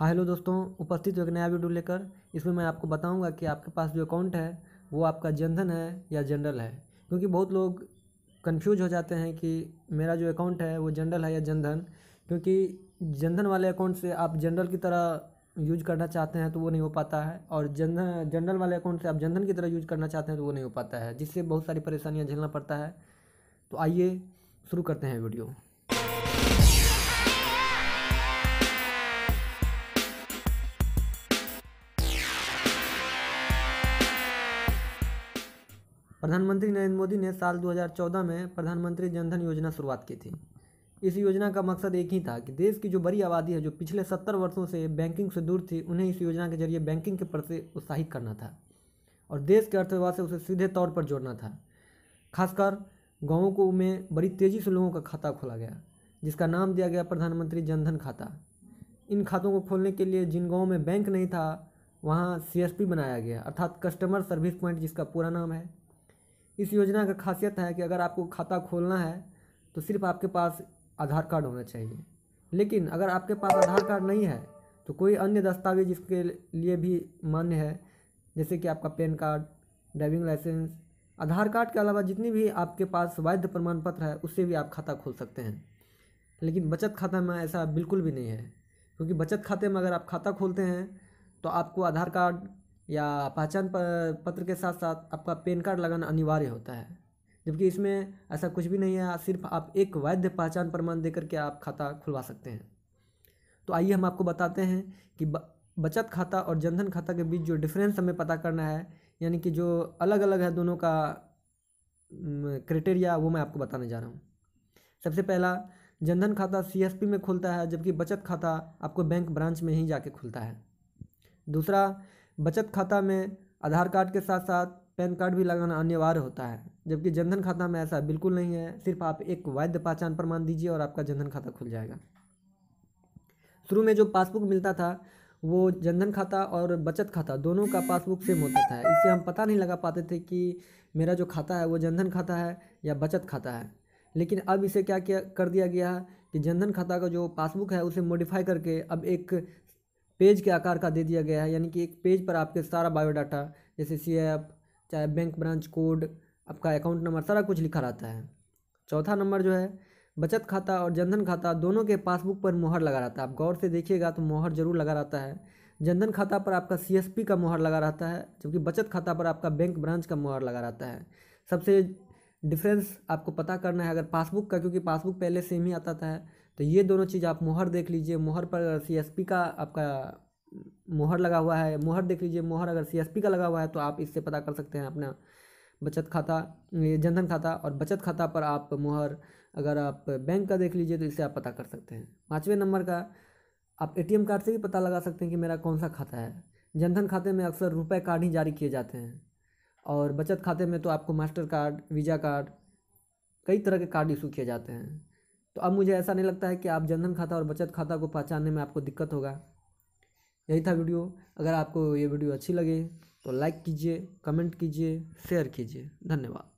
हाँ हेलो दोस्तों उपस्थित हो एक नया वीडियो लेकर इसमें मैं आपको बताऊंगा कि आपके पास जो अकाउंट है वो आपका जनधन है या जनरल है क्योंकि बहुत लोग कंफ्यूज हो जाते हैं कि मेरा जो अकाउंट है वो जनरल है या जनधन क्योंकि जनधन वाले अकाउंट से आप जनरल की तरह यूज करना चाहते हैं तो वो नहीं हो पाता है और जनधन जनरल वाले अकाउंट से आप जनधन की तरह यूज करना चाहते हैं तो वो नहीं हो पाता है जिससे बहुत सारी परेशानियाँ झेलना पड़ता है तो आइए शुरू करते हैं वीडियो प्रधानमंत्री नरेंद्र मोदी ने साल 2014 में प्रधानमंत्री जनधन योजना शुरुआत की थी इस योजना का मकसद एक ही था कि देश की जो बड़ी आबादी है जो पिछले सत्तर वर्षों से बैंकिंग से दूर थी उन्हें इस योजना के जरिए बैंकिंग के प्रति उत्साहित करना था और देश के अर्थव्यवस्था उसे सीधे तौर पर जोड़ना था खासकर गाँवों को में बड़ी तेज़ी से लोगों का खाता खोला गया जिसका नाम दिया गया प्रधानमंत्री जनधन खाता इन खातों को खोलने के लिए जिन गाँव में बैंक नहीं था वहाँ सी बनाया गया अर्थात कस्टमर सर्विस पॉइंट जिसका पूरा नाम है इस योजना का खासियत है कि अगर आपको खाता खोलना है तो सिर्फ आपके पास आधार कार्ड होना चाहिए लेकिन अगर आपके पास आधार कार्ड नहीं है तो कोई अन्य दस्तावेज इसके लिए भी मान्य है जैसे कि आपका PAN card driving licence Aadhaar card के अलावा जितनी भी आपके पास वैध प्रमाण पत्र है उससे भी आप खाता खोल सकते हैं लेकिन बचत खाता में ऐसा बिल्कुल भी नहीं है क्योंकि बचत खाते में अगर आप खाता खोलते हैं तो आपको आधार कार्ड या पहचान पत्र के साथ साथ आपका पेन कार्ड लगाना अनिवार्य होता है जबकि इसमें ऐसा कुछ भी नहीं है सिर्फ आप एक वैध पहचान प्रमाण देकर के आप खाता खुलवा सकते हैं तो आइए हम आपको बताते हैं कि बचत खाता और जनधन खाता के बीच जो डिफरेंस हमें पता करना है यानी कि जो अलग अलग है दोनों का क्राइटेरिया वो मैं आपको बताने जा रहा हूँ सबसे पहला जनधन खाता सी में खुलता है जबकि बचत खाता आपको बैंक ब्रांच में ही जाके खुलता है दूसरा बचत खाता में आधार कार्ड के साथ साथ पैन कार्ड भी लगाना अनिवार्य होता है जबकि जनधन खाता में ऐसा बिल्कुल नहीं है सिर्फ आप एक वैध पहचान प्रमाण दीजिए और आपका जनधन खाता खुल जाएगा शुरू में जो पासबुक मिलता था वो जनधन खाता और बचत खाता दोनों का पासबुक सेम होता था इससे हम पता नहीं लगा पाते थे कि मेरा जो खाता है वो जनधन खाता है या बचत खाता है लेकिन अब इसे क्या किया कर दिया गया है कि जनधन खाता का जो पासबुक है उसे मॉडिफाई करके अब एक पेज के आकार का दे दिया गया है यानी कि एक पेज पर आपके सारा बायोडाटा जैसे सी एफ चाहे बैंक ब्रांच कोड आपका अकाउंट नंबर सारा कुछ लिखा रहता है चौथा नंबर जो है बचत खाता और जनधन खाता दोनों के पासबुक पर मोहर लगा रहता है आप गौर से देखिएगा तो मोहर जरूर लगा रहता है जनधन खाता पर आपका सी का मोहर लगा रहता है जबकि बचत खाता पर आपका बैंक ब्रांच का मोहर लगा रहता है सबसे डिफरेंस आपको पता करना है अगर पासबुक का क्योंकि पासबुक पहले सेम ही आता था तो ये दोनों चीज़ आप मोहर देख लीजिए मोहर पर सी का आपका मोहर लगा हुआ है मोहर देख लीजिए मोहर अगर सी का लगा हुआ है तो आप इससे पता कर सकते हैं अपना बचत खाता जनधन खाता और बचत खाता पर आप मोहर अगर आप बैंक का देख लीजिए तो इससे आप पता कर सकते हैं पाँचवें नंबर का आप ए कार्ड से भी पता लगा सकते हैं कि मेरा कौन सा खाता है जनधन खाते में अक्सर रुपए कार्ड ही जारी किए जाते हैं और बचत खाते में तो आपको मास्टर कार्ड वीज़ा कार्ड कई तरह के कार्ड इशू किए जाते हैं तो अब मुझे ऐसा नहीं लगता है कि आप जनधन खाता और बचत खाता को पहचानने में आपको दिक्कत होगा यही था वीडियो अगर आपको ये वीडियो अच्छी लगे तो लाइक कीजिए कमेंट कीजिए शेयर कीजिए धन्यवाद